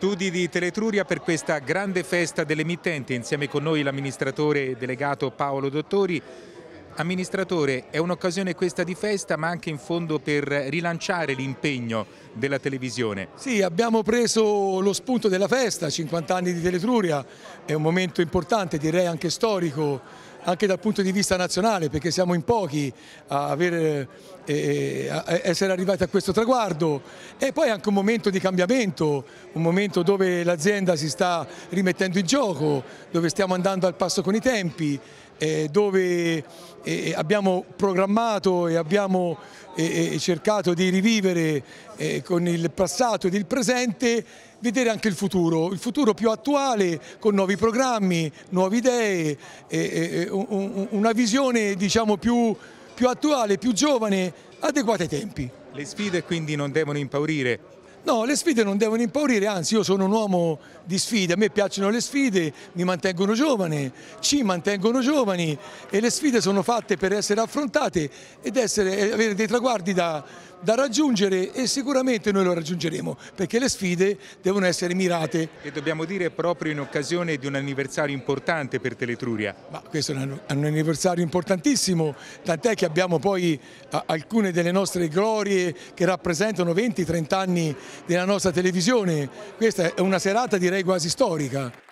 Studi di Teletruria per questa grande festa dell'emittente, insieme con noi l'amministratore delegato Paolo Dottori. Amministratore, è un'occasione questa di festa ma anche in fondo per rilanciare l'impegno della televisione. Sì, abbiamo preso lo spunto della festa, 50 anni di Teletruria, è un momento importante, direi anche storico anche dal punto di vista nazionale perché siamo in pochi a, avere, eh, eh a essere arrivati a questo traguardo e poi anche un momento di cambiamento, un momento dove l'azienda si sta rimettendo in gioco, dove stiamo andando al passo con i tempi eh, dove eh, eh, abbiamo programmato e abbiamo eh, eh cercato di rivivere eh, con il passato ed il presente vedere anche il futuro, il futuro più attuale con nuovi programmi, nuove idee, una visione diciamo, più, più attuale, più giovane, adeguata ai tempi. Le sfide quindi non devono impaurire, No, le sfide non devono impaurire, anzi io sono un uomo di sfide, a me piacciono le sfide, mi mantengono giovane, ci mantengono giovani e le sfide sono fatte per essere affrontate ed essere, avere dei traguardi da, da raggiungere e sicuramente noi lo raggiungeremo perché le sfide devono essere mirate. E dobbiamo dire proprio in occasione di un anniversario importante per Teletruria. Ma questo è un anniversario importantissimo, tant'è che abbiamo poi alcune delle nostre glorie che rappresentano 20-30 anni della nostra televisione. Questa è una serata direi quasi storica.